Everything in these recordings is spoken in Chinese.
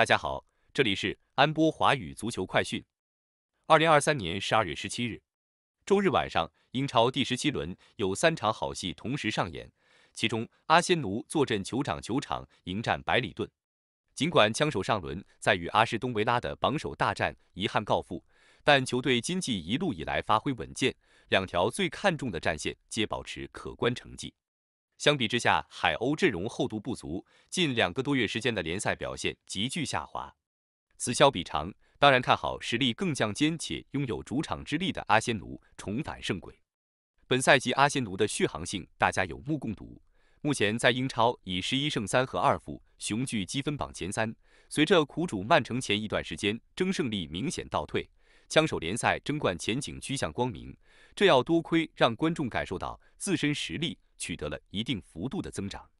大家好，这里是安波华语足球快讯。二零二三年十二月十七日，周日晚上，英超第十七轮有三场好戏同时上演，其中阿仙奴坐镇酋长球场迎战百里盾。尽管枪手上轮在与阿什东维拉的榜首大战遗憾告负，但球队经济一路以来发挥稳健，两条最看重的战线皆保持可观成绩。相比之下，海鸥阵容厚度不足，近两个多月时间的联赛表现急剧下滑。此消彼长，当然看好实力更降坚且拥有主场之力的阿仙奴重返胜轨。本赛季阿仙奴的续航性大家有目共睹，目前在英超以十一胜三和二负雄踞积分榜前三。随着苦主曼城前一段时间争胜利明显倒退，枪手联赛争冠前景趋向光明。这要多亏让观众感受到自身实力。取得了一定幅度的增长，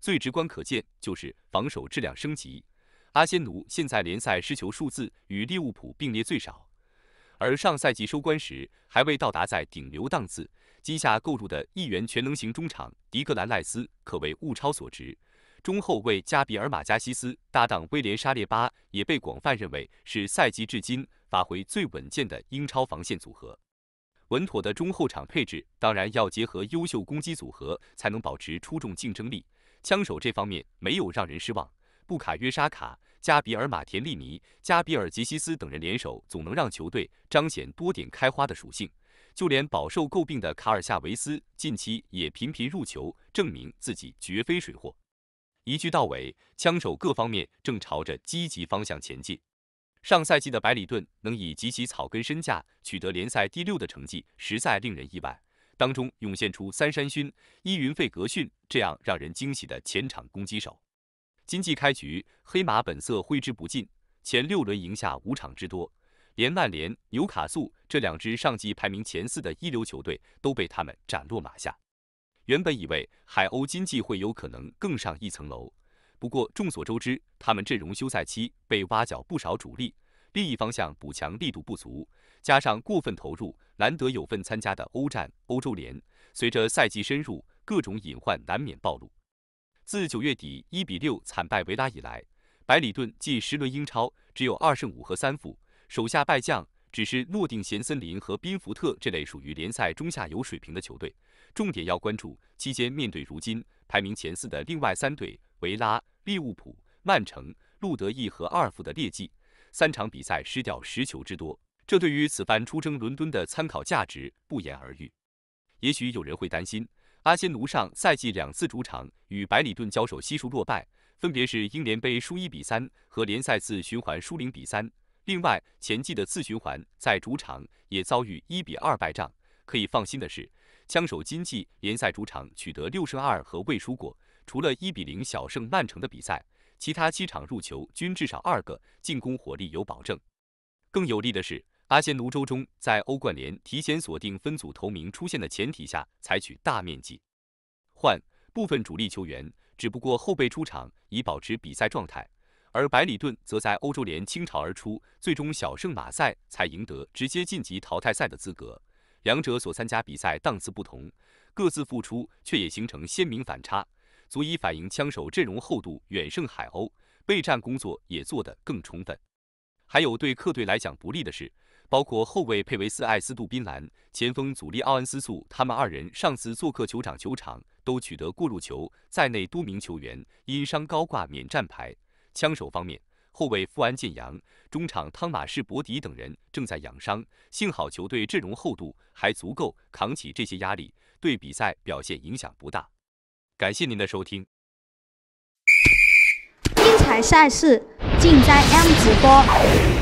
最直观可见就是防守质量升级。阿仙奴现在联赛失球数字与利物浦并列最少，而上赛季收官时还未到达在顶流档次。今夏购入的一元全能型中场迪克兰赖斯可谓物超所值，中后卫加比尔马加西斯搭档威廉沙列巴也被广泛认为是赛季至今发挥最稳健的英超防线组合。稳妥的中后场配置，当然要结合优秀攻击组合，才能保持出众竞争力。枪手这方面没有让人失望，布卡约沙卡、加比尔马田利尼、加比尔杰西斯等人联手，总能让球队彰显多点开花的属性。就连饱受诟病的卡尔夏维斯，近期也频频入球，证明自己绝非水货。一句到尾，枪手各方面正朝着积极方向前进。上赛季的百里顿能以极其草根身价取得联赛第六的成绩，实在令人意外。当中涌现出三山勋、伊云费格逊这样让人惊喜的前场攻击手。今季开局，黑马本色挥之不尽，前六轮赢下五场之多，连曼联、纽卡素这两支上季排名前四的一流球队都被他们斩落马下。原本以为海鸥今季会有可能更上一层楼。不过，众所周知，他们阵容休赛期被挖角不少主力，另一方向补强力度不足，加上过分投入，难得有份参加的欧战欧洲联，随着赛季深入，各种隐患难免暴露。自九月底一比六惨败维拉以来，百里顿近十轮英超只有二胜五和三负，手下败将只是诺定咸森林和宾福特这类属于联赛中下游水平的球队。重点要关注期间面对如今排名前四的另外三队。维拉、利物浦、曼城、路德意和二夫的劣迹，三场比赛失掉十球之多，这对于此番出征伦敦的参考价值不言而喻。也许有人会担心，阿仙奴上赛季两次主场与百里顿交手，悉数落败，分别是英联杯输一比三和联赛次循环输零比三。另外，前季的次循环在主场也遭遇一比二败仗。可以放心的是，枪手今季联赛主场取得六胜二和未输过。除了一比零小胜曼城的比赛，其他七场入球均至少二个，进攻火力有保证。更有利的是，阿仙奴周中在欧冠联提前锁定分组头名出线的前提下，采取大面积换部分主力球员，只不过后备出场以保持比赛状态。而百里顿则在欧洲联倾巢而出，最终小胜马赛才赢得直接晋级淘汰赛的资格。两者所参加比赛档次不同，各自付出却也形成鲜明反差。足以反映枪手阵容厚度远胜海鸥，备战工作也做得更充分。还有对客队来讲不利的是，包括后卫佩维斯、艾斯杜宾兰、前锋祖利奥恩斯素，他们二人上次做客球场，球场都取得过入球，在内多名球员因伤高挂免战牌。枪手方面，后卫富安健洋、中场汤马士伯迪等人正在养伤，幸好球队阵容厚度还足够扛起这些压力，对比赛表现影响不大。感谢您的收听，精彩赛事尽在 M 直播。